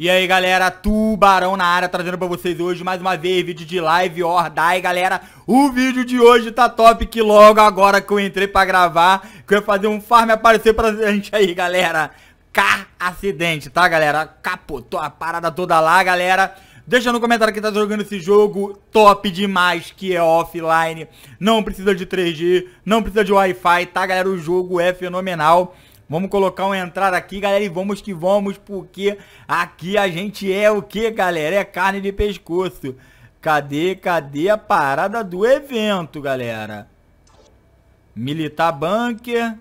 E aí galera, Tubarão na área, trazendo pra vocês hoje mais uma vez vídeo de live or die galera O vídeo de hoje tá top que logo agora que eu entrei pra gravar Que eu ia fazer um farm aparecer pra gente aí galera K acidente, tá galera? Capotou a parada toda lá galera Deixa no comentário quem tá jogando esse jogo top demais, que é offline. Não precisa de 3G, não precisa de Wi-Fi, tá, galera? O jogo é fenomenal. Vamos colocar um entrar aqui, galera, e vamos que vamos, porque aqui a gente é o que, galera? É carne de pescoço. Cadê, cadê a parada do evento, galera? Militar Bunker.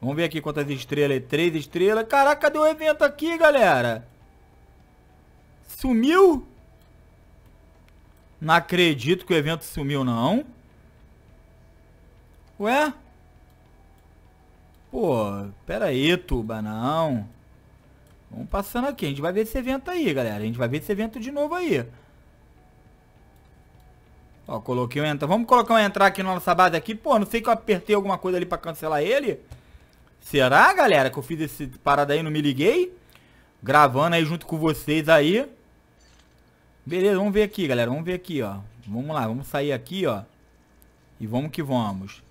Vamos ver aqui quantas estrelas. Três estrelas. Caraca, cadê o evento aqui, galera? Sumiu? Não acredito que o evento sumiu, não. Ué? Pô, pera aí, tuba, não. Vamos passando aqui. A gente vai ver esse evento aí, galera. A gente vai ver esse evento de novo aí. Ó, coloquei um entrar. Vamos colocar um entrar aqui na nossa base aqui. Pô, não sei que eu apertei alguma coisa ali pra cancelar ele. Será, galera, que eu fiz esse parada aí não me liguei? Gravando aí junto com vocês aí. Beleza, vamos ver aqui, galera. Vamos ver aqui, ó. Vamos lá, vamos sair aqui, ó. E vamos que vamos.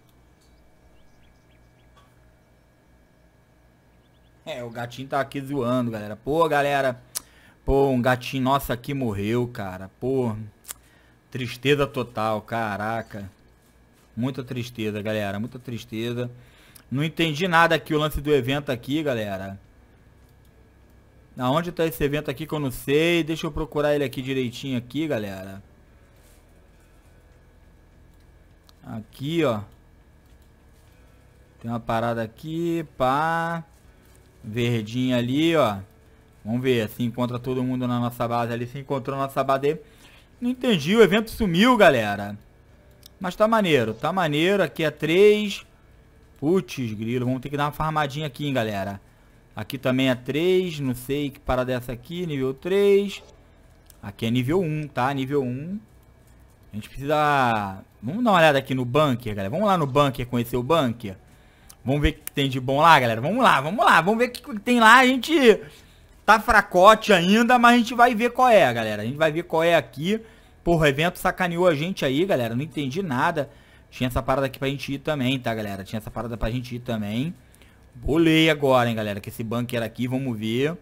É, o gatinho tá aqui zoando, galera. Pô, galera. Pô, um gatinho nosso aqui morreu, cara. Pô, tristeza total, caraca. Muita tristeza, galera. Muita tristeza. Não entendi nada aqui o lance do evento aqui, galera. Aonde tá esse evento aqui que eu não sei? Deixa eu procurar ele aqui direitinho aqui, galera. Aqui, ó. Tem uma parada aqui, pá verdinha ali, ó. Vamos ver se assim, encontra todo mundo na nossa base ali. Se encontrou na nossa base Não entendi, o evento sumiu, galera. Mas tá maneiro, tá maneiro. Aqui é 3. Putz, grilo, vamos ter que dar uma farmadinha aqui, hein, galera. Aqui também é 3, não sei que parada é essa aqui, nível 3. Aqui é nível 1, tá? Nível 1. A gente precisa... Vamos dar uma olhada aqui no bunker, galera. Vamos lá no bunker, conhecer o bunker. Vamos ver o que tem de bom lá, galera. Vamos lá, vamos lá. Vamos ver o que tem lá. A gente tá fracote ainda, mas a gente vai ver qual é, galera. A gente vai ver qual é aqui. Porra, o evento sacaneou a gente aí, galera. Não entendi nada. Tinha essa parada aqui pra gente ir também, tá, galera? Tinha essa parada pra gente ir também. Bolei agora, hein, galera. Que esse bunker aqui, vamos ver.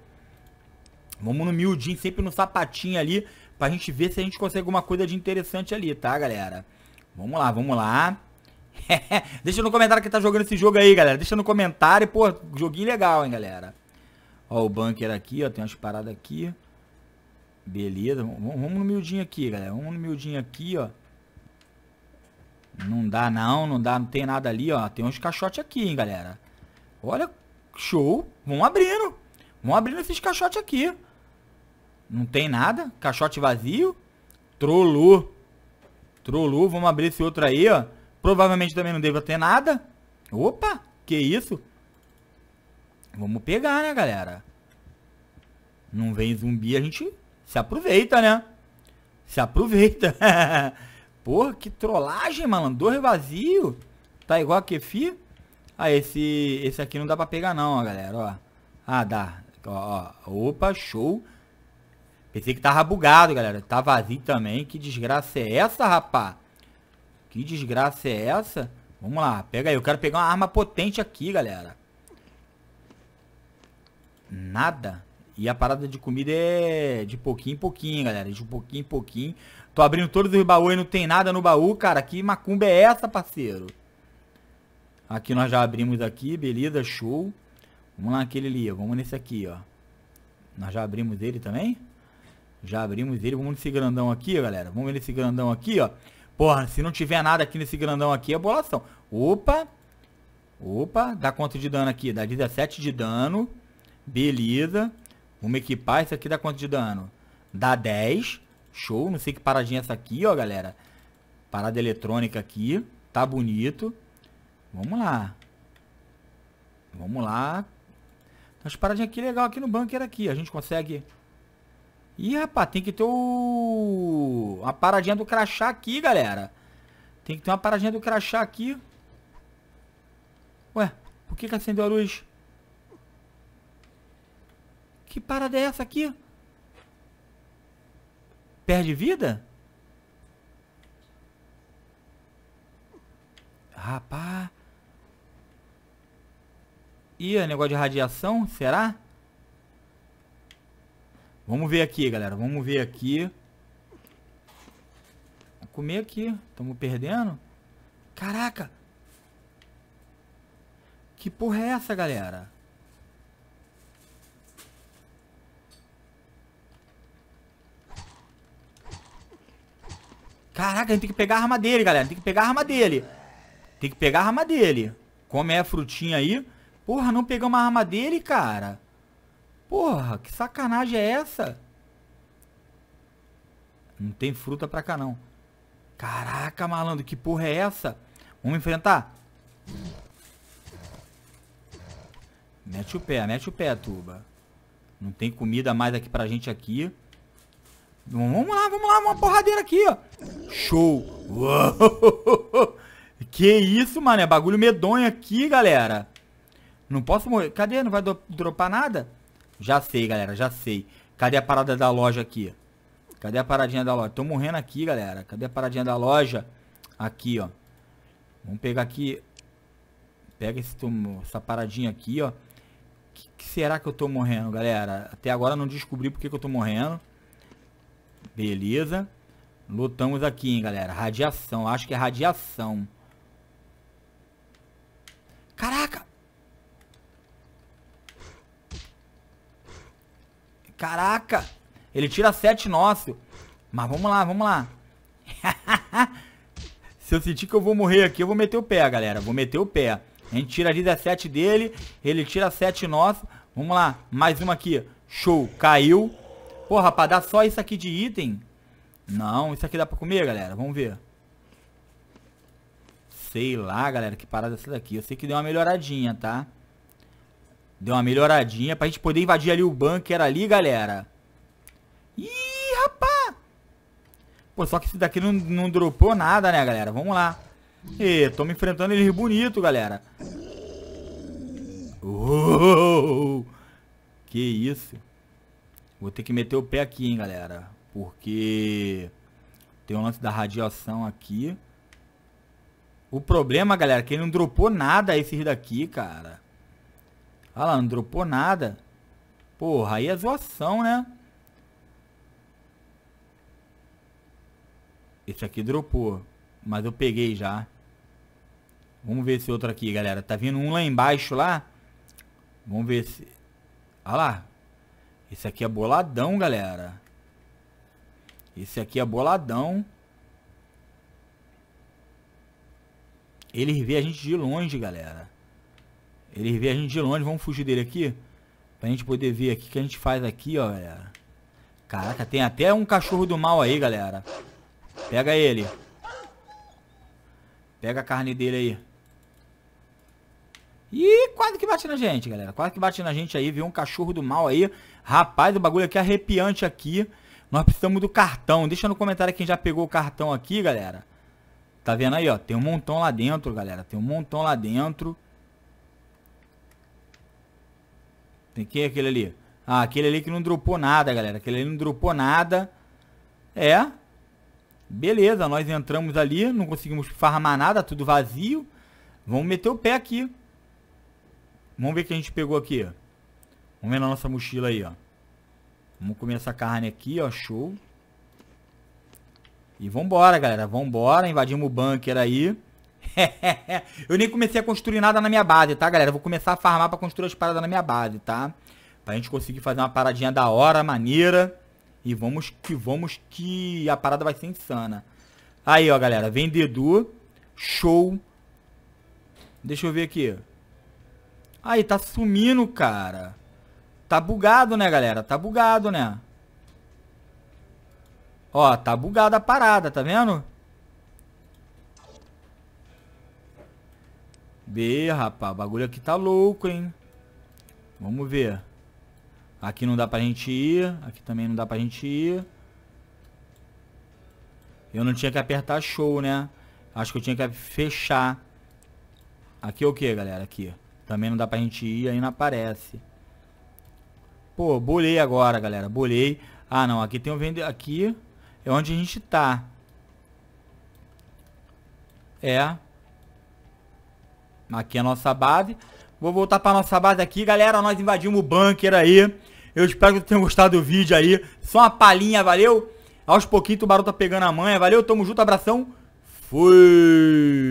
Vamos no miudinho, sempre no sapatinho ali. Pra gente ver se a gente consegue alguma coisa de interessante ali, tá, galera? Vamos lá, vamos lá. Deixa no comentário quem tá jogando esse jogo aí, galera. Deixa no comentário. Pô, joguinho legal, hein, galera. Ó, o bunker aqui, ó. Tem umas paradas aqui. Beleza. Vamos no miudinho aqui, galera. Vamos no miudinho aqui, ó. Não dá, não. Não dá. Não tem nada ali, ó. Tem uns caixotes aqui, hein, galera. Olha. Show. Vão abrindo. Vão abrindo esses caixotes aqui. Não tem nada. Caixote vazio. Trollou. Trollou. Vamos abrir esse outro aí, ó. Provavelmente também não deva ter nada. Opa, que isso? Vamos pegar, né, galera? Não vem zumbi, a gente se aproveita, né? Se aproveita. Porra, que trollagem, malandro. vazio. Tá igual a Kefi. Ah, esse, esse aqui não dá pra pegar não, ó, galera, ó. Ah, dá. Ó, ó. Opa, show. Pensei que tava bugado, galera. Tá vazio também. Que desgraça é essa, rapá? Que desgraça é essa? Vamos lá, pega aí. Eu quero pegar uma arma potente aqui, galera. Nada. E a parada de comida é de pouquinho em pouquinho, galera. De pouquinho em pouquinho. Tô abrindo todos os baús e não tem nada no baú, cara. Que macumba é essa, parceiro? Aqui nós já abrimos aqui, beleza, show. Vamos lá naquele ali, Vamos nesse aqui, ó. Nós já abrimos ele também? Já abrimos ele. Vamos nesse grandão aqui, galera. Vamos nesse grandão aqui, ó. Porra, se não tiver nada aqui nesse grandão aqui, é bolação. Opa. Opa, dá quanto de dano aqui? Dá 17 de dano. Beleza. Vamos equipar. Isso aqui dá quanto de dano? Dá 10. Show. Não sei que paradinha é essa aqui, ó, galera. Parada eletrônica aqui. Tá bonito. Vamos lá. Vamos lá. As paradinhas aqui legal aqui no bunker aqui. A gente consegue Ih, rapaz, tem que ter o... uma paradinha do crachá aqui, galera. Tem que ter uma paradinha do crachá aqui. Ué, por que que acendeu a luz? Que parada é essa aqui? Perde vida? Rapaz. Ih, é negócio de radiação, será? Será? Vamos ver aqui, galera. Vamos ver aqui. Vou comer aqui. Tamo perdendo. Caraca. Que porra é essa, galera? Caraca, a gente tem que pegar a arma dele, galera. Tem que pegar a arma dele. Tem que pegar a arma dele. Como é a frutinha aí. Porra, não pegamos a arma dele, cara. Porra, que sacanagem é essa? Não tem fruta pra cá, não. Caraca, malandro, que porra é essa? Vamos enfrentar? Mete o pé, mete o pé, tuba. Não tem comida mais aqui pra gente aqui. Vamos lá, vamos lá, uma porradeira aqui, ó. Show! Uou. Que isso, mano, é bagulho medonho aqui, galera. Não posso morrer. Cadê? Não vai dropar nada? Já sei, galera, já sei. Cadê a parada da loja aqui? Cadê a paradinha da loja? Tô morrendo aqui, galera. Cadê a paradinha da loja? Aqui, ó. Vamos pegar aqui. Pega esse, essa paradinha aqui, ó. Que, que será que eu tô morrendo, galera? Até agora não descobri porque que eu tô morrendo. Beleza. Lutamos aqui, hein, galera. Radiação. Acho que é radiação. Caraca! Ele tira 7 nosso. Mas vamos lá, vamos lá. Se eu sentir que eu vou morrer aqui, eu vou meter o pé, galera. Vou meter o pé. A gente tira 17 dele. Ele tira 7 nosso. Vamos lá. Mais uma aqui. Show. Caiu. Porra, pra dá só isso aqui de item? Não, isso aqui dá pra comer, galera. Vamos ver. Sei lá, galera, que parada é essa daqui. Eu sei que deu uma melhoradinha, tá? Deu uma melhoradinha pra gente poder invadir ali o bunker ali, galera. Ih, rapá! Pô, só que esse daqui não, não dropou nada, né, galera? Vamos lá. E tô me enfrentando eles bonito, galera. Uou! Que isso. Vou ter que meter o pé aqui, hein, galera. Porque tem um lance da radiação aqui. O problema, galera, é que ele não dropou nada esses daqui, cara. Olha ah lá, não dropou nada. Porra, aí é zoação, né? Esse aqui dropou. Mas eu peguei já. Vamos ver esse outro aqui, galera. Tá vindo um lá embaixo, lá. Vamos ver se... Olha ah lá. Esse aqui é boladão, galera. Esse aqui é boladão. Ele vê a gente de longe, galera. Ele vê a gente de longe, vamos fugir dele aqui. Pra gente poder ver aqui o que a gente faz aqui, ó, galera. Caraca, tem até um cachorro do mal aí, galera. Pega ele. Pega a carne dele aí. Ih, quase que bate na gente, galera. Quase que bate na gente aí. Viu um cachorro do mal aí. Rapaz, o bagulho aqui é arrepiante aqui. Nós precisamos do cartão. Deixa no comentário quem já pegou o cartão aqui, galera. Tá vendo aí, ó? Tem um montão lá dentro, galera. Tem um montão lá dentro. Tem quem é aquele ali? Ah, aquele ali que não dropou nada, galera. Aquele ali não dropou nada. É. Beleza, nós entramos ali, não conseguimos farmar nada, tudo vazio. Vamos meter o pé aqui. Vamos ver o que a gente pegou aqui. Vamos ver na nossa mochila aí, ó. Vamos comer essa carne aqui, ó. Show. E vambora, galera. Vambora. Invadimos o bunker aí. eu nem comecei a construir nada na minha base, tá, galera? Eu vou começar a farmar pra construir as paradas na minha base, tá? Pra gente conseguir fazer uma paradinha da hora, maneira. E vamos que vamos que a parada vai ser insana. Aí, ó, galera. Vendedor. Show. Deixa eu ver aqui. Aí, tá sumindo, cara. Tá bugado, né, galera? Tá bugado, né? Ó, tá bugada a parada, tá vendo? B, rapaz. O bagulho aqui tá louco, hein? Vamos ver. Aqui não dá pra gente ir. Aqui também não dá pra gente ir. Eu não tinha que apertar show, né? Acho que eu tinha que fechar. Aqui é o que, galera? Aqui. Também não dá pra gente ir, aí não aparece. Pô, bolei agora, galera. Bolei. Ah, não. Aqui tem um vender... Aqui é onde a gente tá. É. Aqui é a nossa base. Vou voltar pra nossa base aqui. Galera, nós invadimos o bunker aí. Eu espero que vocês tenham gostado do vídeo aí. Só uma palhinha, valeu? Aos pouquinhos o barulho tá pegando a manha. Valeu, tamo junto, abração. Fui!